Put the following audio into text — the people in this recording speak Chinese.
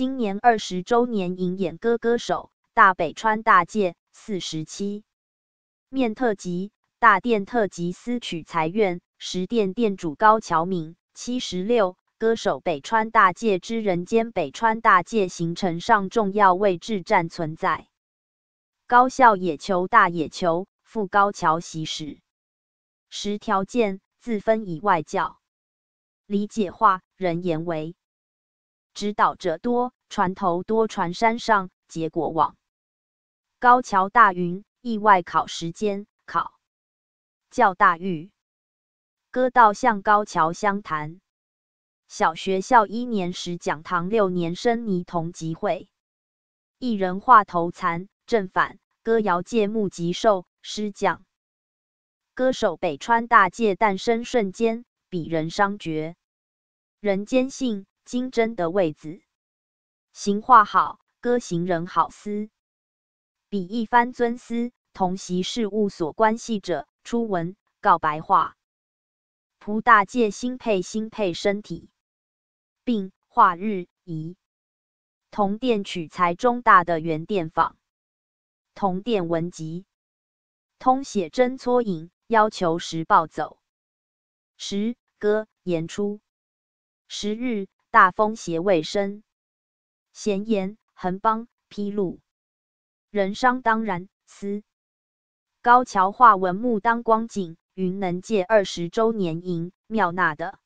今年二十周年银演歌歌手大北川大介四十七面特辑大殿特辑私曲财院十殿店主高桥敏七十六歌手北川大介之人间北川大介行程上重要位置站存在高校野球大野球副高桥席史十条件自分以外教理解化人言为。指导者多，船头多，船山上结果网。高桥大云意外考时间考，叫大玉歌道向高桥相谈。小学校一年时讲堂六年生泥童集会，一人画头残正反歌谣借目极寿诗讲。歌手北川大介诞生瞬间，鄙人伤绝。人间性。金针的位置，行话好，歌行人好思，比一番尊司同席事务所关系者，初文告白话，仆大戒心配心配身体，并化日宜。同殿取材中大的原电访，同电文集，通写真撮影，要求时报走，十歌言出，十日。大风邪未生，闲言横邦披露，人伤当然思。高桥画文木当光景，云能界二十周年迎妙纳的。